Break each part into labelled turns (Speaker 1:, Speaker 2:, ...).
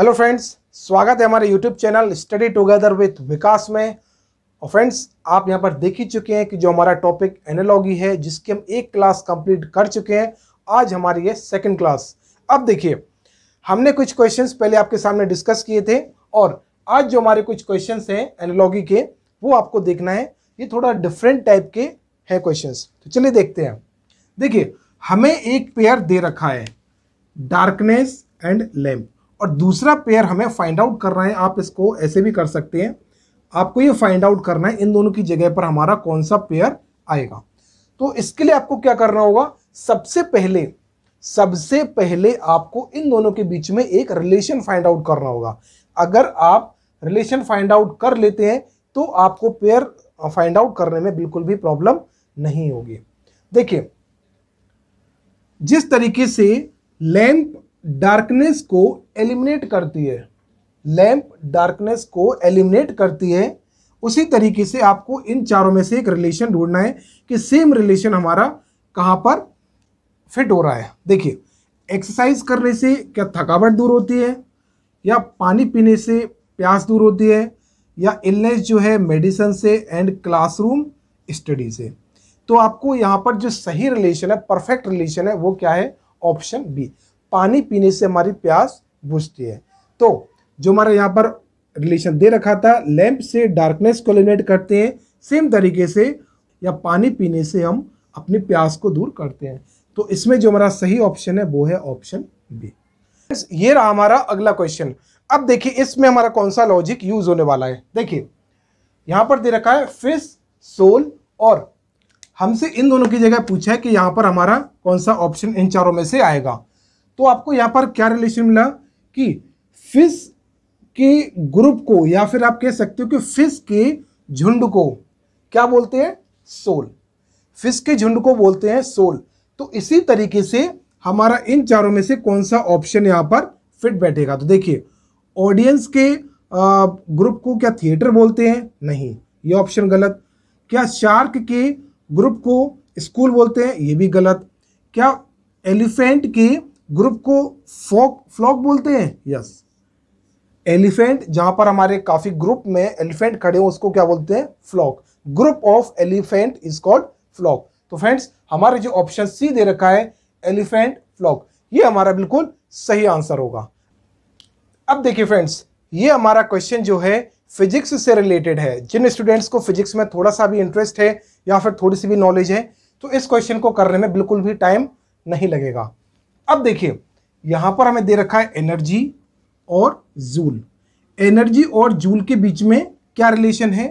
Speaker 1: hello friends स्वागत है हमारे YouTube channel study together with Vikas में और फ्रेंड्स आप यहां पर देख ही चुके हैं कि जो हमारा टॉपिक एनालॉगी है जिसकी हम एक क्लास कंप्लीट कर चुके हैं आज हमारी ये सेकंड क्लास अब देखिए हमने कुछ क्वेश्चंस पहले आपके सामने डिस्कस किए थे और आज जो हमारे कुछ क्वेश्चन हैं एनालॉगी के वो आपको देखना है ये थोड़ा डिफरेंट टाइप के हैं क्वेश्चन तो चलिए देखते हैं देखिए हमें एक पेयर दे रखा है डार्कनेस एंड लैम्प और दूसरा पेयर हमें फाइंड आउट करना है आप इसको ऐसे भी कर सकते हैं आपको ये फाइंड आउट करना है इन दोनों की जगह पर हमारा कौन सा पेयर आएगा तो इसके लिए आपको क्या करना होगा सबसे पहले सबसे पहले आपको इन दोनों के बीच में एक रिलेशन फाइंड आउट करना होगा अगर आप रिलेशन फाइंड आउट कर लेते हैं तो आपको पेयर फाइंड आउट करने में बिल्कुल भी प्रॉब्लम नहीं होगी देखिए जिस तरीके से लेंथ डार्कनेस को एलिमिनेट करती है लैम्प डार्कनेस को एलिमिनेट करती है उसी तरीके से आपको इन चारों में से एक रिलेशन ढूंढना है कि सेम रिलेशन हमारा कहाँ पर फिट हो रहा है देखिए एक्सरसाइज करने से क्या थकावट दूर होती है या पानी पीने से प्यास दूर होती है या इलनेस जो है मेडिसन से एंड क्लासरूम स्टडी से तो आपको यहाँ पर जो सही रिलेशन है परफेक्ट रिलेशन है वो क्या है ऑप्शन बी पानी पीने से हमारी प्यास बुझती है तो जो हमारे यहाँ पर रिलेशन दे रखा था लैंप से डार्कनेस को एलिमिनेट करते हैं सेम तरीके से या पानी पीने से हम अपनी प्यास को दूर करते हैं तो इसमें जो हमारा सही ऑप्शन है वो है ऑप्शन बी ये रहा हमारा अगला क्वेश्चन अब देखिए इसमें हमारा कौन सा लॉजिक यूज होने वाला है देखिए यहाँ पर दे रखा है फिश सोल और हमसे इन दोनों की जगह पूछा है कि यहाँ पर हमारा कौन सा ऑप्शन इन चारों में से आएगा तो आपको यहाँ पर क्या रिलेशन मिला कि फिश के ग्रुप को या फिर आप कह सकते हो कि फिश के झुंड को क्या बोलते हैं सोल फिश के झुंड को बोलते हैं सोल तो इसी तरीके से हमारा इन चारों में से कौन सा ऑप्शन यहाँ पर फिट बैठेगा तो देखिए ऑडियंस के ग्रुप को क्या थिएटर बोलते हैं नहीं ये ऑप्शन गलत क्या शार्क के ग्रुप को स्कूल बोलते हैं ये भी गलत क्या एलिफेंट के ग्रुप को फोक फ्लॉक बोलते हैं यस एलिफेंट जहां पर हमारे काफी ग्रुप में एलिफेंट खड़े हो उसको क्या बोलते हैं flock group of elephant is called flock तो फ्रेंड्स हमारे जो ऑप्शन सी दे रखा है एलिफेंट फ्लॉक ये हमारा बिल्कुल सही आंसर होगा अब देखिए फ्रेंड्स ये हमारा क्वेश्चन जो है फिजिक्स से रिलेटेड है जिन स्टूडेंट्स को फिजिक्स में थोड़ा सा भी इंटरेस्ट है या फिर थोड़ी सी भी नॉलेज है तो इस क्वेश्चन को करने में बिल्कुल भी टाइम नहीं लगेगा अब देखिए यहां पर हमें दे रखा है एनर्जी और जूल एनर्जी और जूल के बीच में क्या रिलेशन है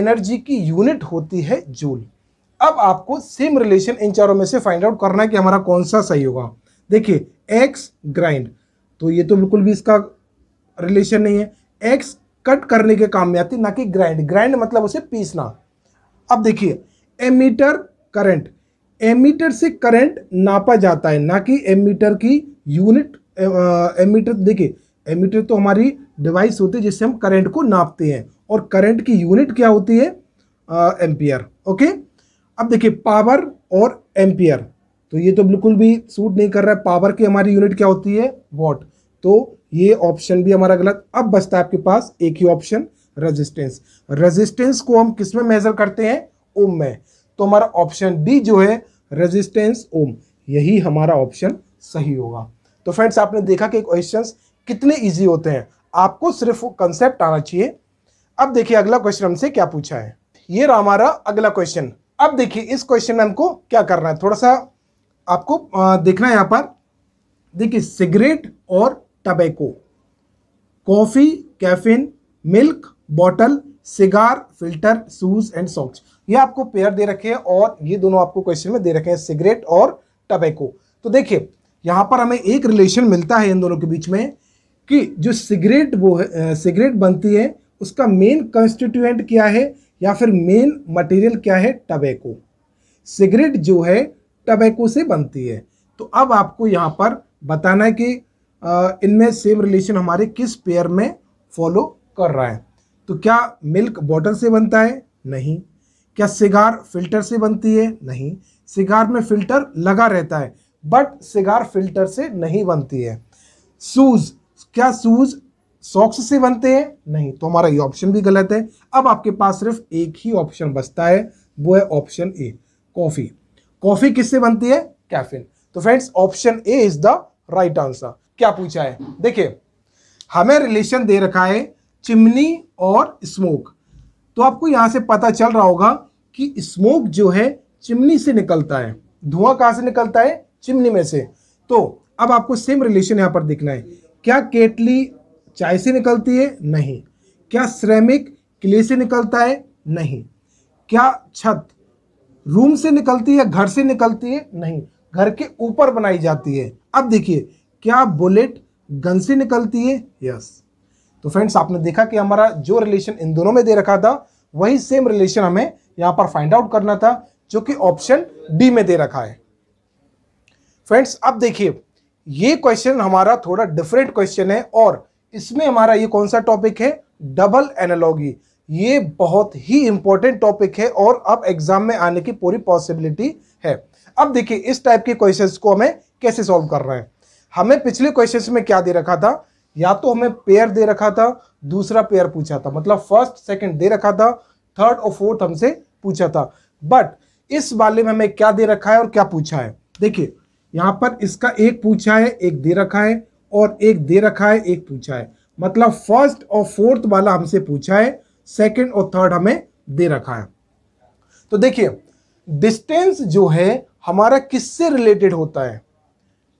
Speaker 1: एनर्जी की यूनिट होती है जूल अब आपको सेम रिलेशन इन चारों में से फाइंड आउट करना है कि हमारा कौन सा सही होगा देखिए एक्स ग्राइंड तो ये तो बिल्कुल भी इसका रिलेशन नहीं है एक्स कट करने के काम में आती ना कि ग्राइंड ग्राइंड मतलब उसे पीसना अब देखिए एमीटर करंट एमीटर से करंट नापा जाता है ना कि एमीटर की यूनिट एमीटर देखिए एमीटर तो हमारी डिवाइस होती है जिससे हम करंट को नापते हैं और करंट की यूनिट क्या होती है एम्पियर ओके अब देखिए पावर और एम्पियर तो ये तो बिल्कुल भी सूट नहीं कर रहा है पावर की हमारी यूनिट क्या होती है वॉट तो ये ऑप्शन भी हमारा गलत अब बचता है आपके पास एक ही ऑप्शन रेजिस्टेंस रेजिस्टेंस को हम किस में मेजर करते हैं ओम में तो हमारा ऑप्शन डी जो है रेजिस्टेंस ओम यही हमारा ऑप्शन सही होगा तो फ्रेंड्स आपने देखा कि क्वेश्चन कितने ईजी होते हैं आपको सिर्फ कंसेप्ट आना चाहिए अब देखिए अगला क्वेश्चन हमसे क्या पूछा है ये रहा हमारा अगला क्वेश्चन अब देखिए इस क्वेश्चन में हमको क्या करना है थोड़ा सा आपको देखना है यहां पर देखिए सिगरेट और tobacco coffee caffeine milk bottle cigar filter shoes and socks ये आपको पेयर दे रखे हैं और ये दोनों आपको क्वेश्चन में दे रखे हैं सिगरेट और टबैको तो देखिए यहाँ पर हमें एक रिलेशन मिलता है इन दोनों के बीच में कि जो सिगरेट वो है सिगरेट बनती है उसका मेन कंस्टिट्यूएंट क्या है या फिर मेन मटेरियल क्या है टबैको सिगरेट जो है टबैको से बनती है तो अब आपको यहाँ पर बताना है कि इनमें सेम रिलेशन हमारे किस पेयर में फॉलो कर रहा है तो क्या मिल्क बॉटल से बनता है नहीं क्या सिगार फिल्टर से बनती है नहीं सिगार में फिल्टर लगा रहता है बट सिगार फिल्टर से नहीं बनती है शूज़ क्या शूज़ सॉक्स से बनते हैं नहीं तो हमारा ये ऑप्शन भी गलत है अब आपके पास सिर्फ एक ही ऑप्शन बचता है वो है ऑप्शन ए कॉफ़ी कॉफ़ी किससे बनती है कैफिन तो friends option A is the right answer क्या पूछा है देखिए हमें रिलेशन दे रखा है चिमनी और स्मोक तो आपको यहाँ से पता चल रहा होगा कि स्मोक जो है चिमनी से निकलता है धुआं कहां से निकलता है चिमनी में से तो अब आपको सेम रिलेशन यहां पर देखना है क्या केटली चाय से निकलती है नहीं क्या श्रमिक किले से निकलता है नहीं क्या छत रूम से निकलती है घर से निकलती है नहीं घर के ऊपर बनाई जाती है अब देखिए क्या बुलेट गन से निकलती है यस तो फ्रेंड्स आपने देखा कि हमारा जो रिलेशन इन दोनों में दे रखा था वही सेम रिलेशन हमें यहाँ पर फाइंड आउट करना था जो कि ऑप्शन डी में दे रखा है फ्रेंड्स अब देखिए ये क्वेश्चन हमारा थोड़ा डिफरेंट क्वेश्चन है और इसमें हमारा ये कौन सा टॉपिक है डबल एनालॉगी ये बहुत ही इंपॉर्टेंट टॉपिक है और अब एग्जाम में आने की पूरी पॉसिबिलिटी है अब देखिए इस टाइप के क्वेश्चंस को हमें कैसे सॉल्व कर रहे हैं हमें पिछले क्वेश्चंस में क्या दे रखा था या तो हमें पेयर दे रखा था दूसरा पेयर पूछा था मतलब फर्स्ट सेकंड दे रखा था थर्ड और फोर्थ हमसे पूछा था बट इस वाले में हमें क्या दे रखा है और क्या पूछा है देखिए यहां पर इसका एक पूछा है एक दे रखा है और एक दे रखा है एक पूछा है मतलब फर्स्ट और फोर्थ वाला हमसे पूछा है सेकेंड और थर्ड हमें दे रखा है तो देखिए डिस्टेंस जो है हमारा किससे रिलेटेड होता है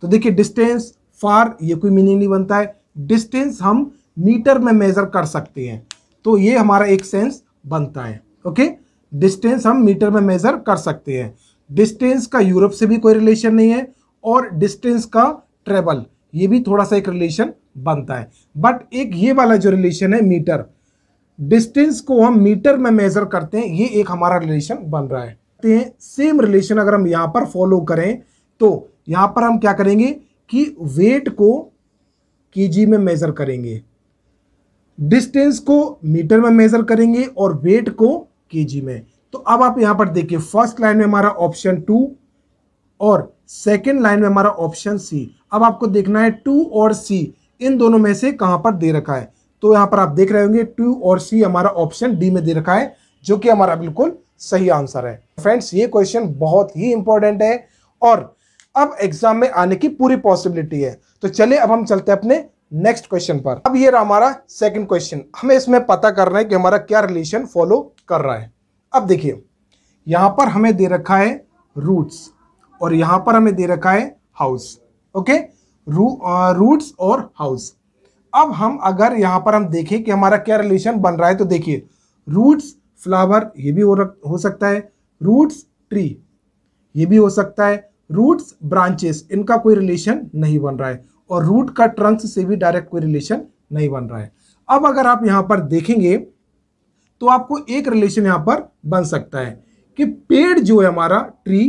Speaker 1: तो देखिए डिस्टेंस फार ये कोई मीनिंग नहीं बनता है डिस्टेंस हम मीटर में मेज़र कर सकते हैं तो ये हमारा एक सेंस बनता है ओके डिस्टेंस हम मीटर में मेज़र कर सकते हैं डिस्टेंस का यूरोप से भी कोई रिलेशन नहीं है और डिस्टेंस का ट्रेवल ये भी थोड़ा सा एक रिलेशन बनता है बट एक ये वाला जो रिलेशन है मीटर डिस्टेंस को हम मीटर में मेज़र करते हैं ये एक हमारा रिलेशन बन रहा है हैं सेम रिलेशन अगर हम यहाँ पर फॉलो करें तो यहाँ पर हम क्या करेंगे कि वेट को के में मेज़र करेंगे डिस्टेंस को मीटर में मेजर करेंगे और वेट को केजी में तो अब आप यहां पर देखिए फर्स्ट लाइन में हमारा ऑप्शन टू और सेकेंड लाइन में हमारा ऑप्शन सी अब आपको देखना है टू और सी इन दोनों में से कहां पर दे रखा है तो यहां पर आप देख रहे होंगे टू और सी हमारा ऑप्शन डी में दे रखा है जो कि हमारा बिल्कुल सही आंसर है फ्रेंड्स ये क्वेश्चन बहुत ही इंपॉर्टेंट है और अब एग्जाम में आने की पूरी पॉसिबिलिटी है तो चले अब हम चलते हैं अपने नेक्स्ट क्वेश्चन पर अब ये रहा हमारा सेकंड क्वेश्चन हमें इसमें पता करना है कि हमारा क्या रिलेशन फॉलो कर रहा है अब देखिए यहां पर हमें दे रखा है रूट्स और यहां पर हमें दे रखा है हाउस ओके रू रूट्स और हाउस अब हम अगर यहां पर हम देखें कि हमारा क्या रिलेशन बन रहा है तो देखिए रूट्स फ्लावर ये भी हो रक, हो सकता है रूट्स ट्री ये भी हो सकता है रूट्स ब्रांचेस इनका कोई रिलेशन नहीं बन रहा है और रूट का ट्रंक्स से भी डायरेक्ट कोई रिलेशन नहीं बन रहा है अब अगर आप यहां पर देखेंगे तो आपको एक रिलेशन यहाँ पर बन सकता है कि पेड़ जो है हमारा ट्री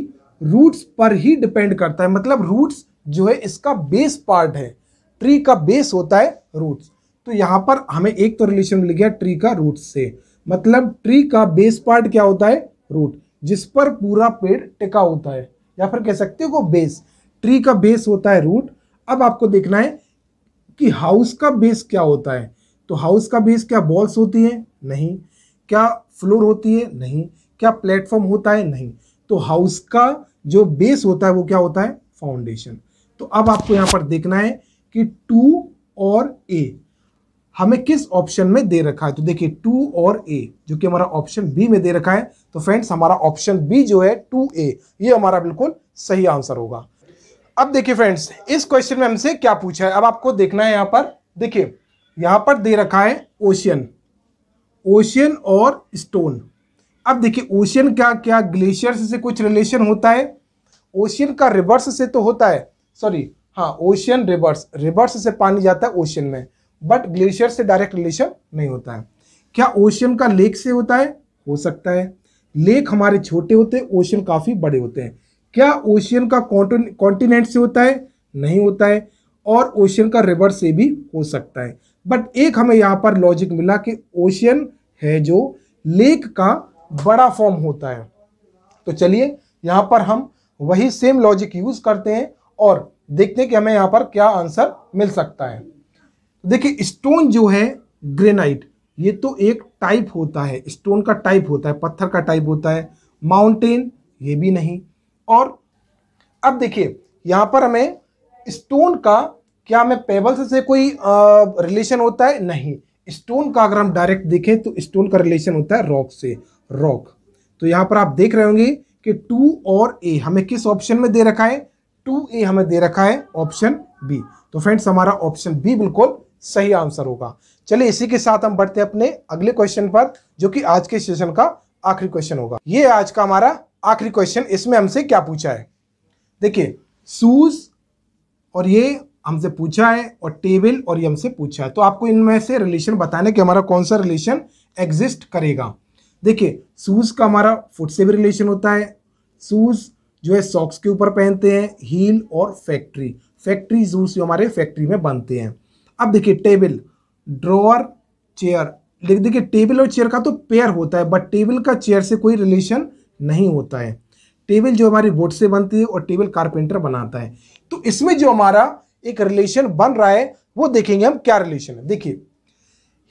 Speaker 1: रूट्स पर ही डिपेंड करता है मतलब रूट्स जो है इसका बेस पार्ट है ट्री का बेस होता है रूट्स तो यहां पर हमें एक तो रिलेशन मिल गया ट्री का रूट से मतलब ट्री का बेस पार्ट क्या होता है रूट जिस पर पूरा पेड़ टिका होता है या फिर कह सकते हो बेस ट्री का बेस होता है रूट अब आपको देखना है कि हाउस का बेस क्या होता है तो हाउस का बेस क्या बॉल्स होती है नहीं क्या फ्लोर होती है नहीं क्या प्लेटफॉर्म होता है नहीं तो हाउस का जो बेस होता है वो क्या होता है फाउंडेशन तो अब आपको यहां पर देखना है कि टू और ए हमें किस ऑप्शन में दे रखा है तो देखिए टू और ए जो कि हमारा ऑप्शन बी में दे रखा है तो फ्रेंड्स हमारा ऑप्शन बी जो है टू ए ये हमारा बिल्कुल सही आंसर होगा अब देखिए फ्रेंड्स इस क्वेश्चन में हमसे क्या पूछा है अब आपको देखना है यहां पर देखिए यहां पर दे रखा है ओशियन ओशियन और स्टोन अब देखिए ओशियन क्या क्या ग्लेशियर से कुछ रिलेशन होता है ओशियन का रिवर्स से तो होता है सॉरी हाँ ओशियन रिवर्स रिवर्स से पानी जाता है ओशियन में बट ग्लेशियर से डायरेक्ट रिलेशन नहीं होता है क्या ओशियन का लेक से होता है हो सकता है लेक हमारे छोटे होते हैं ओशियन काफ़ी बड़े होते हैं क्या ओशियन का कॉन्टिनेंट से होता है नहीं होता है और ओशियन का रिवर से भी हो सकता है बट एक हमें यहाँ पर लॉजिक मिला कि ओशियन है जो लेक का बड़ा फॉर्म होता है तो चलिए यहाँ पर हम वही सेम लॉजिक यूज करते हैं और देखते हैं कि हमें यहाँ पर क्या आंसर मिल सकता है देखिए स्टोन जो है ग्रेनाइट ये तो एक टाइप होता है स्टोन का टाइप होता है पत्थर का टाइप होता है माउंटेन ये भी नहीं और अब देखिए यहाँ पर हमें स्टोन का क्या हमें पेबल्स से कोई रिलेशन होता है नहीं स्टोन का अगर हम डायरेक्ट देखें तो स्टोन का रिलेशन होता है रॉक से रॉक तो यहाँ पर आप देख रहे होंगे कि टू और ए हमें किस ऑप्शन में दे रखा है टू ए हमें दे रखा है ऑप्शन बी तो फ्रेंड्स हमारा ऑप्शन बी बिल्कुल सही आंसर होगा चलिए इसी के साथ हम बढ़ते हैं अपने अगले क्वेश्चन पर जो कि आज के सेशन का आखिरी क्वेश्चन होगा ये आज का हमारा आखिरी क्वेश्चन इसमें हमसे क्या पूछा है देखिए शूज और ये हमसे पूछा है और टेबल और ये हमसे पूछा है तो आपको इनमें से रिलेशन बताने है कि हमारा कौन सा रिलेशन एग्जिस्ट करेगा देखिए शूज़ का हमारा फुट से भी रिलेशन होता है शूज़ जो है सॉक्स के ऊपर पहनते हैं हील और फैक्ट्री फैक्ट्री जूस जो हमारे फैक्ट्री में बनते हैं अब देखिए टेबल ड्रॉअर चेयर लेकिन देखिए टेबल और चेयर का तो पेयर होता है बट टेबल का चेयर से कोई रिलेशन नहीं होता है टेबल जो हमारी वोट से बनती है और टेबल कारपेंटर बनाता है तो इसमें जो हमारा एक रिलेशन बन रहा है वो देखेंगे हम क्या रिलेशन है देखिए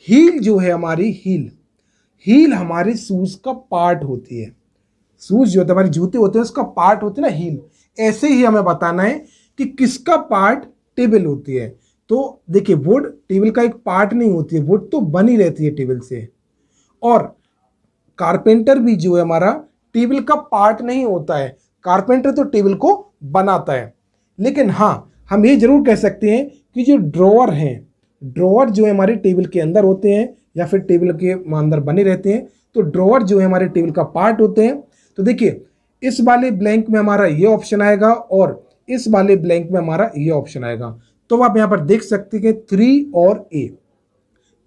Speaker 1: हील जो है हमारी हील हील हमारे शूज का पार्ट होती है शूज जो होते हमारे जूते होते हैं उसका पार्ट होते हैं ना हील ऐसे ही हमें बताना है कि किसका पार्ट टेबल होती है तो देखिए वुड टेबल का एक पार्ट नहीं होती है वुड तो बनी रहती है टेबल से और कारपेंटर भी जो है हमारा टेबल का पार्ट नहीं होता है कारपेंटर तो टेबल को बनाता है लेकिन हाँ हम ये जरूर कह सकते हैं कि जो ड्रॉवर हैं ड्रॉवर जो है हमारे टेबल के अंदर होते हैं या फिर टेबल के अंदर बने रहते हैं तो ड्रॉवर जो है हमारे टेबल का पार्ट होते हैं तो देखिए इस वाले ब्लैंक में हमारा ये ऑप्शन आएगा और इस वाले ब्लैंक में हमारा ये ऑप्शन आएगा तो आप यहाँ पर देख सकते हैं थ्री और ए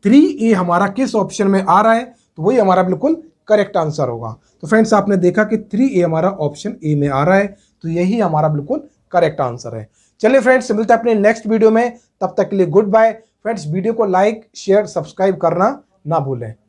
Speaker 1: थ्री ए हमारा किस ऑप्शन में आ रहा है तो वही हमारा बिल्कुल करेक्ट आंसर होगा तो फ्रेंड्स आपने देखा कि थ्री ए हमारा ऑप्शन ए में आ रहा है तो यही हमारा बिल्कुल करेक्ट आंसर है चलिए फ्रेंड्स मिलते हैं अपने नेक्स्ट वीडियो में तब तक के लिए गुड बाय फ्रेंड्स वीडियो को लाइक शेयर सब्सक्राइब करना ना भूलें